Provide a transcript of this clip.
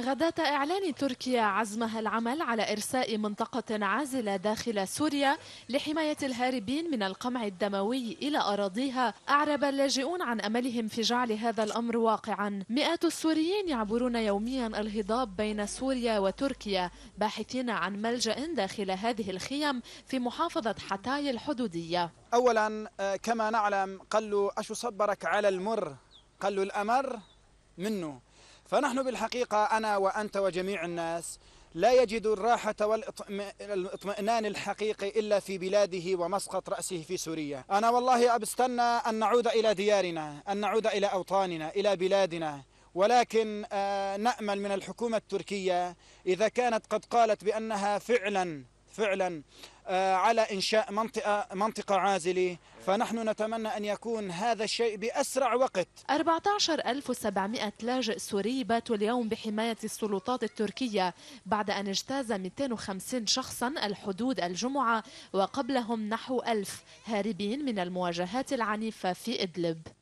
غداة إعلان تركيا عزمها العمل على إرساء منطقة عازلة داخل سوريا لحماية الهاربين من القمع الدموي إلى أراضيها أعرب اللاجئون عن أملهم في جعل هذا الأمر واقعا مئات السوريين يعبرون يوميا الهضاب بين سوريا وتركيا باحثين عن ملجأ داخل هذه الخيم في محافظة حتاي الحدودية أولا كما نعلم قالوا أشو صبرك على المر قالوا الأمر منه فنحن بالحقيقة أنا وأنت وجميع الناس لا يجد الراحة والاطمئنان الحقيقي إلا في بلاده ومسقط رأسه في سوريا أنا والله أبستنى أن نعود إلى ديارنا أن نعود إلى أوطاننا إلى بلادنا ولكن آه، نأمل من الحكومة التركية إذا كانت قد قالت بأنها فعلا فعلا آه، على إنشاء منطقة, منطقة عازلة فنحن نتمنى أن يكون هذا الشيء بأسرع وقت 14700 لاجئ سوري باتوا اليوم بحماية السلطات التركية بعد أن اجتاز 250 شخصا الحدود الجمعة وقبلهم نحو ألف هاربين من المواجهات العنيفة في إدلب